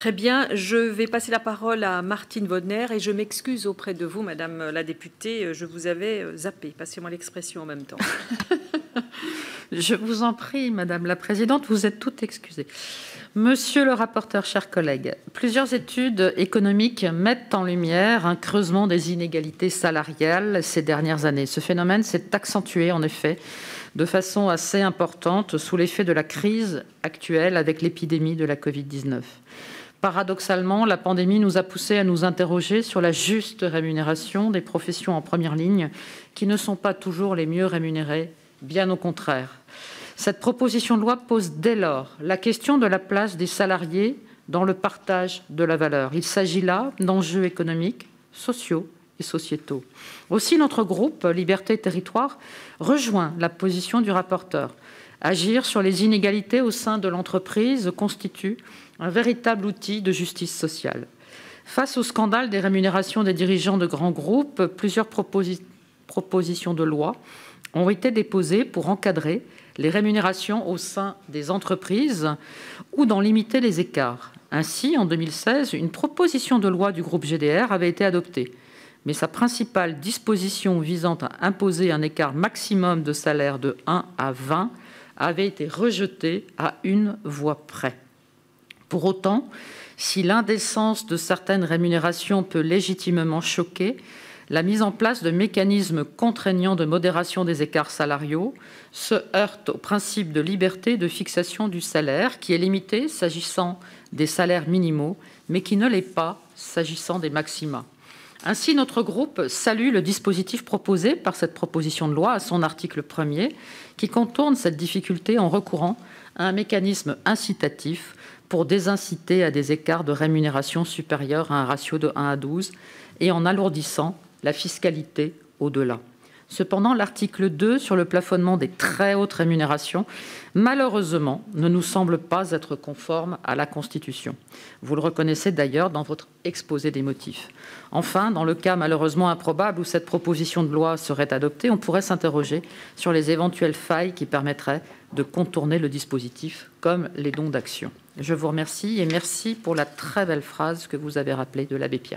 Très bien, je vais passer la parole à Martine Vodner et je m'excuse auprès de vous, Madame la députée, je vous avais euh, zappé, passez-moi l'expression en même temps. je vous en prie, Madame la Présidente, vous êtes toute excusée. Monsieur le rapporteur, chers collègues, plusieurs études économiques mettent en lumière un creusement des inégalités salariales ces dernières années. Ce phénomène s'est accentué, en effet, de façon assez importante sous l'effet de la crise actuelle avec l'épidémie de la Covid-19. Paradoxalement, la pandémie nous a poussés à nous interroger sur la juste rémunération des professions en première ligne, qui ne sont pas toujours les mieux rémunérées, bien au contraire. Cette proposition de loi pose dès lors la question de la place des salariés dans le partage de la valeur. Il s'agit là d'enjeux économiques, sociaux, sociétaux. Aussi, notre groupe Liberté et Territoire rejoint la position du rapporteur. Agir sur les inégalités au sein de l'entreprise constitue un véritable outil de justice sociale. Face au scandale des rémunérations des dirigeants de grands groupes, plusieurs propositions de loi ont été déposées pour encadrer les rémunérations au sein des entreprises ou d'en limiter les écarts. Ainsi, en 2016, une proposition de loi du groupe GDR avait été adoptée mais sa principale disposition visant à imposer un écart maximum de salaire de 1 à 20 avait été rejetée à une voix près. Pour autant, si l'indécence de certaines rémunérations peut légitimement choquer, la mise en place de mécanismes contraignants de modération des écarts salariaux se heurte au principe de liberté de fixation du salaire, qui est limité s'agissant des salaires minimaux, mais qui ne l'est pas s'agissant des maxima. Ainsi, notre groupe salue le dispositif proposé par cette proposition de loi à son article premier qui contourne cette difficulté en recourant à un mécanisme incitatif pour désinciter à des écarts de rémunération supérieurs à un ratio de 1 à 12 et en alourdissant la fiscalité au-delà. Cependant, l'article 2 sur le plafonnement des très hautes rémunérations, malheureusement, ne nous semble pas être conforme à la Constitution. Vous le reconnaissez d'ailleurs dans votre exposé des motifs. Enfin, dans le cas malheureusement improbable où cette proposition de loi serait adoptée, on pourrait s'interroger sur les éventuelles failles qui permettraient de contourner le dispositif, comme les dons d'action. Je vous remercie et merci pour la très belle phrase que vous avez rappelée de l'abbé Pierre.